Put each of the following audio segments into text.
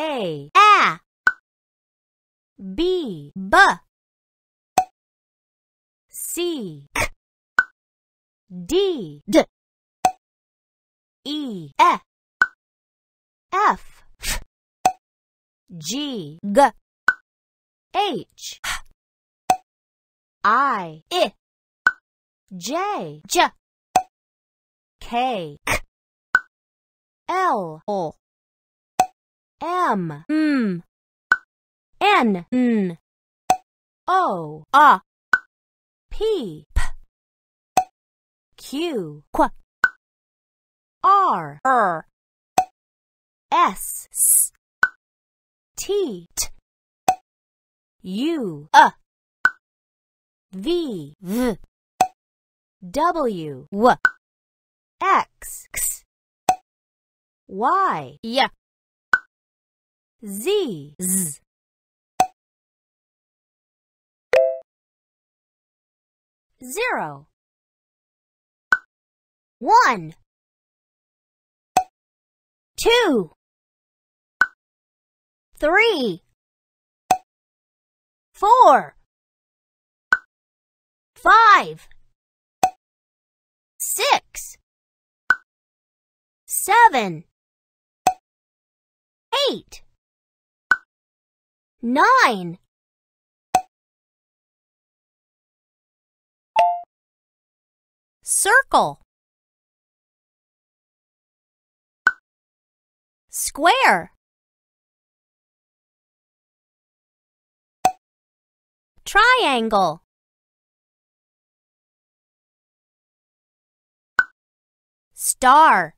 A. A. B. B. C. C. D. D. E. E. F. F. G. G. H. H. I. I. J. J. K. K. L. O qu, M M N N O A P P Q Q R R S S T T U A V V W W X X Y Y Z. Z. zero one two three four five six seven eight. Nine. Circle. Square. Triangle. Star.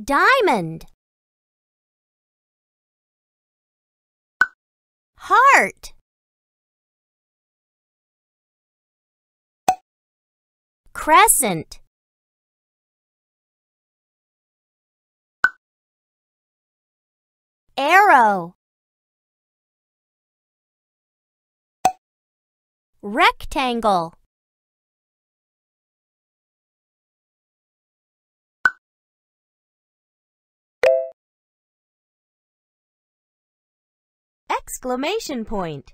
Diamond. heart. Crescent. Arrow. Rectangle. Exclamation point.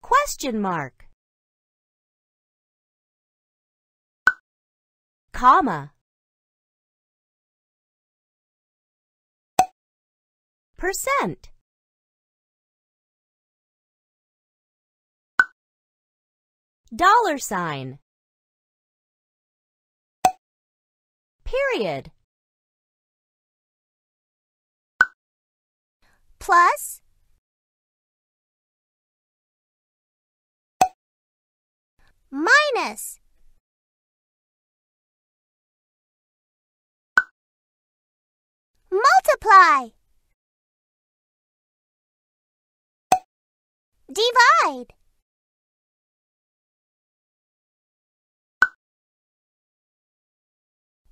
Question mark. Comma. Percent. Dollar sign. Period. plus minus multiply divide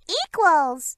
equals